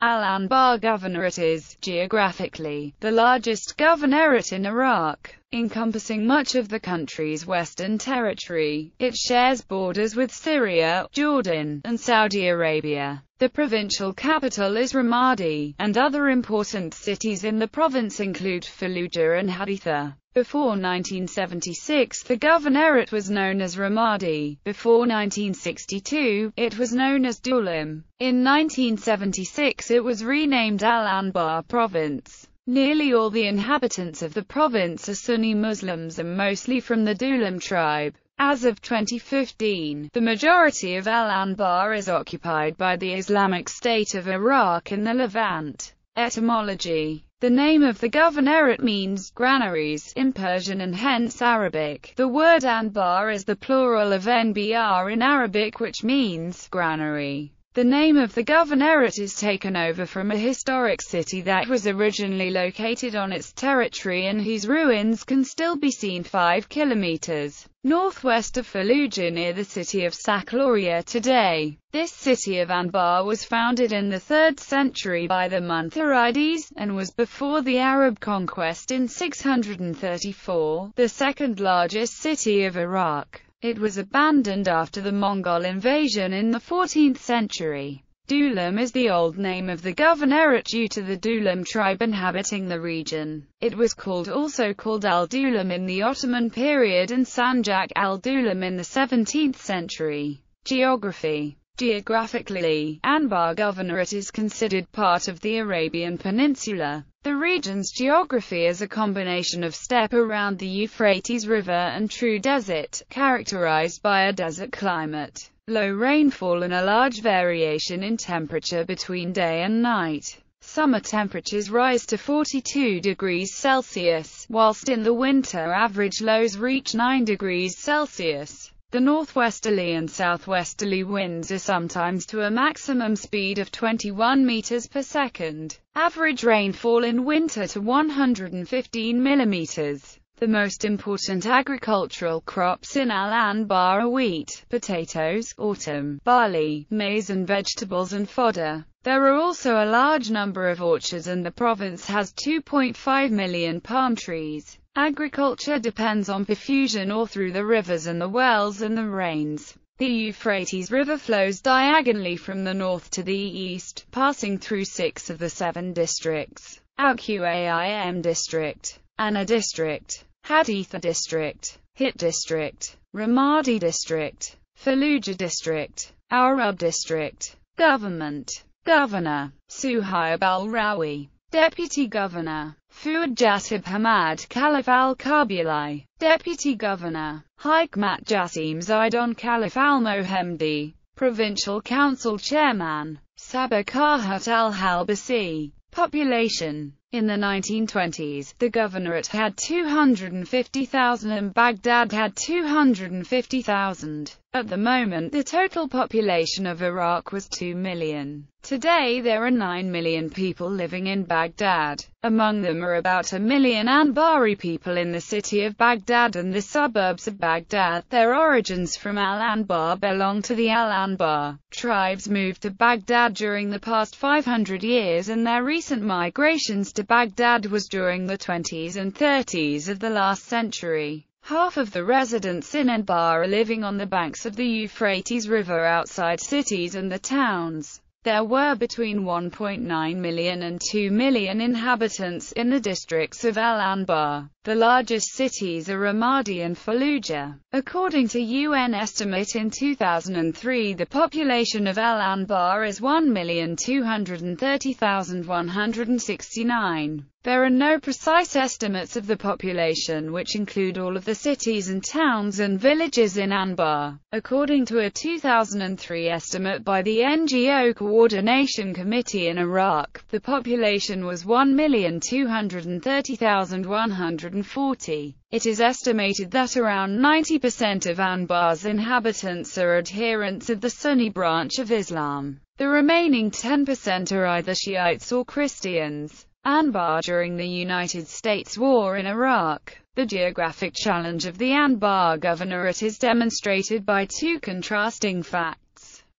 Al-Anbar Governorate is, geographically, the largest governorate in Iraq encompassing much of the country's western territory. It shares borders with Syria, Jordan, and Saudi Arabia. The provincial capital is Ramadi, and other important cities in the province include Fallujah and Haditha. Before 1976 the governorate was known as Ramadi, before 1962 it was known as Dulim. In 1976 it was renamed Al-Anbar province. Nearly all the inhabitants of the province are Sunni Muslims and mostly from the Dulam tribe. As of 2015, the majority of Al Anbar is occupied by the Islamic State of Iraq in the Levant. Etymology The name of the governorate means granaries in Persian and hence Arabic. The word Anbar is the plural of Nbr in Arabic which means granary. The name of the governorate is taken over from a historic city that was originally located on its territory and whose ruins can still be seen 5 kilometers northwest of Fallujah near the city of Saklaria today. This city of Anbar was founded in the 3rd century by the Muntharides, and was before the Arab conquest in 634, the second largest city of Iraq. It was abandoned after the Mongol invasion in the 14th century. Dulam is the old name of the governorate due to the Dulam tribe inhabiting the region. It was called also called Al-Dulam in the Ottoman period and Sanjak al-Dulam in the 17th century. Geography Geographically, Anbar Governorate is considered part of the Arabian Peninsula. The region's geography is a combination of steppe around the Euphrates River and true desert, characterized by a desert climate, low rainfall and a large variation in temperature between day and night. Summer temperatures rise to 42 degrees Celsius, whilst in the winter average lows reach 9 degrees Celsius. The northwesterly and southwesterly winds are sometimes to a maximum speed of 21 meters per second. Average rainfall in winter to 115 millimeters. The most important agricultural crops in Al Anbar are wheat, potatoes, autumn, barley, maize and vegetables and fodder. There are also a large number of orchards and the province has 2.5 million palm trees. Agriculture depends on perfusion or through the rivers and the wells and the rains. The Euphrates River flows diagonally from the north to the east, passing through six of the seven districts. Alqaim district, Anna district, Haditha district, Hit district, Ramadi district, Fallujah district, Arab district, government, governor, Suhaib al-Rawi, deputy governor, Fuad Hamad Caliph al Kabuli, Deputy Governor, Hikmat Jassim Zaidon, Caliph al-Mohemdi, Provincial Council Chairman, Sabah Kahat al-Halbasi, Population in the 1920s, the governorate had 250,000 and Baghdad had 250,000. At the moment the total population of Iraq was 2 million. Today there are 9 million people living in Baghdad. Among them are about a million Anbari people in the city of Baghdad and the suburbs of Baghdad. Their origins from Al-Anbar belong to the Al-Anbar. Tribes moved to Baghdad during the past 500 years and their recent migrations to Baghdad was during the 20s and 30s of the last century. Half of the residents in Anbar are living on the banks of the Euphrates River outside cities and the towns. There were between 1.9 million and 2 million inhabitants in the districts of Al-Anbar. The largest cities are Ramadi and Fallujah. According to UN estimate in 2003 the population of Al Anbar is 1,230,169. There are no precise estimates of the population which include all of the cities and towns and villages in Anbar. According to a 2003 estimate by the NGO Coordination Committee in Iraq, the population was 1,230,169. 140. It is estimated that around 90% of Anbar's inhabitants are adherents of the Sunni branch of Islam. The remaining 10% are either Shiites or Christians. Anbar during the United States war in Iraq. The geographic challenge of the Anbar governorate is demonstrated by two contrasting facts.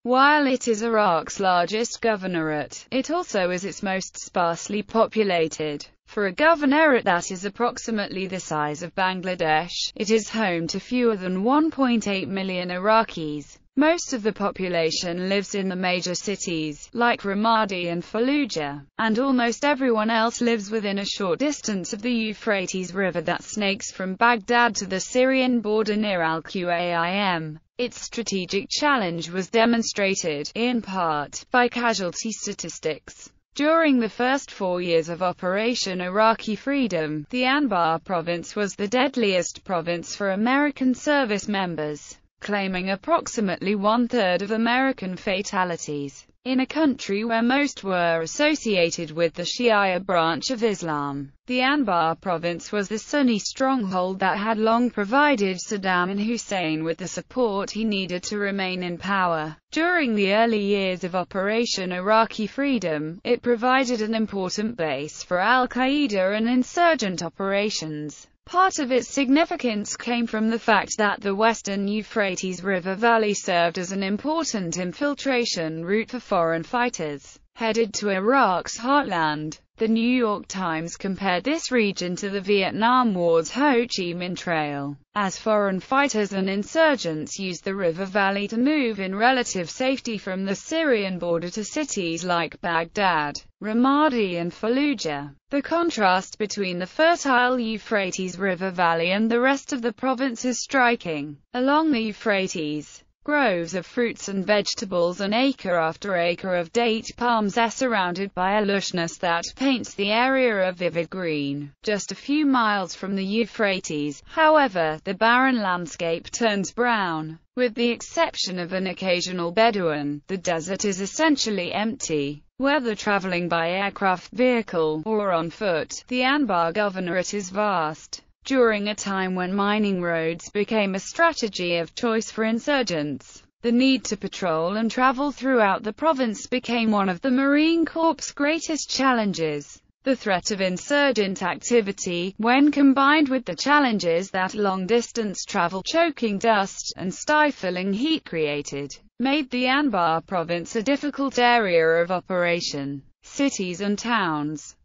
While it is Iraq's largest governorate, it also is its most sparsely populated. For a governorate that is approximately the size of Bangladesh, it is home to fewer than 1.8 million Iraqis. Most of the population lives in the major cities, like Ramadi and Fallujah, and almost everyone else lives within a short distance of the Euphrates River that snakes from Baghdad to the Syrian border near Al-Qaim. Its strategic challenge was demonstrated, in part, by casualty statistics. During the first four years of Operation Iraqi Freedom, the Anbar province was the deadliest province for American service members, claiming approximately one-third of American fatalities in a country where most were associated with the Shia branch of Islam. The Anbar province was the Sunni stronghold that had long provided Saddam Hussein with the support he needed to remain in power. During the early years of Operation Iraqi Freedom, it provided an important base for al-Qaeda and insurgent operations. Part of its significance came from the fact that the western Euphrates River Valley served as an important infiltration route for foreign fighters headed to Iraq's heartland. The New York Times compared this region to the Vietnam War's Ho Chi Minh Trail, as foreign fighters and insurgents used the river valley to move in relative safety from the Syrian border to cities like Baghdad, Ramadi and Fallujah. The contrast between the fertile Euphrates River Valley and the rest of the province is striking. Along the Euphrates, groves of fruits and vegetables and acre after acre of date palms are surrounded by a lushness that paints the area a vivid green. Just a few miles from the Euphrates, however, the barren landscape turns brown. With the exception of an occasional Bedouin, the desert is essentially empty. Whether traveling by aircraft vehicle, or on foot, the Anbar Governorate is vast. During a time when mining roads became a strategy of choice for insurgents, the need to patrol and travel throughout the province became one of the Marine Corps' greatest challenges. The threat of insurgent activity, when combined with the challenges that long-distance travel, choking dust, and stifling heat created, made the Anbar province a difficult area of operation. Cities and towns